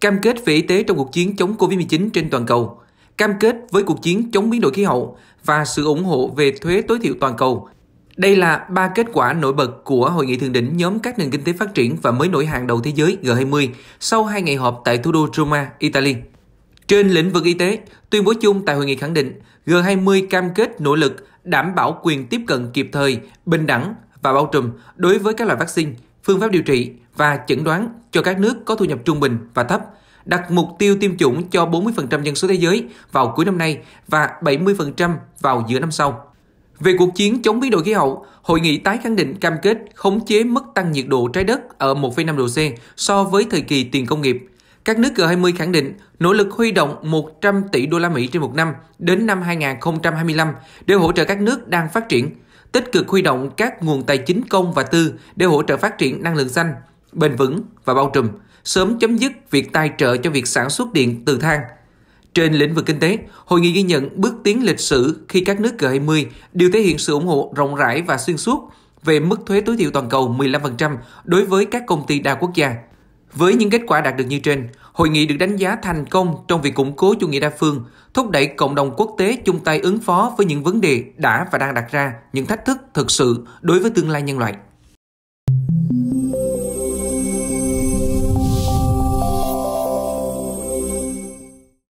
cam kết về y tế trong cuộc chiến chống COVID-19 trên toàn cầu, cam kết với cuộc chiến chống biến đổi khí hậu và sự ủng hộ về thuế tối thiểu toàn cầu. Đây là ba kết quả nổi bật của Hội nghị thượng đỉnh nhóm các nền kinh tế phát triển và mới nổi hàng đầu thế giới G20 sau hai ngày họp tại thủ đô Roma, Italy. Trên lĩnh vực y tế, tuyên bố chung tại hội nghị khẳng định G20 cam kết nỗ lực đảm bảo quyền tiếp cận kịp thời, bình đẳng và bao trùm đối với các loại vaccine, phương pháp điều trị và chẩn đoán cho các nước có thu nhập trung bình và thấp, đặt mục tiêu tiêm chủng cho 40% dân số thế giới vào cuối năm nay và 70% vào giữa năm sau. Về cuộc chiến chống biến đổi khí hậu, hội nghị tái khẳng định cam kết khống chế mức tăng nhiệt độ trái đất ở 1,5 độ C so với thời kỳ tiền công nghiệp. Các nước G20 khẳng định nỗ lực huy động 100 tỷ đô la Mỹ trên một năm đến năm 2025 để hỗ trợ các nước đang phát triển, tích cực huy động các nguồn tài chính công và tư để hỗ trợ phát triển năng lượng xanh, bền vững và bao trùm, sớm chấm dứt việc tài trợ cho việc sản xuất điện từ than. Trên lĩnh vực kinh tế, hội nghị ghi nhận bước tiến lịch sử khi các nước G20 đều thể hiện sự ủng hộ rộng rãi và xuyên suốt về mức thuế tối thiểu toàn cầu 15% đối với các công ty đa quốc gia. Với những kết quả đạt được như trên, Hội nghị được đánh giá thành công trong việc củng cố chủ nghĩa đa phương, thúc đẩy cộng đồng quốc tế chung tay ứng phó với những vấn đề đã và đang đặt ra, những thách thức thực sự đối với tương lai nhân loại.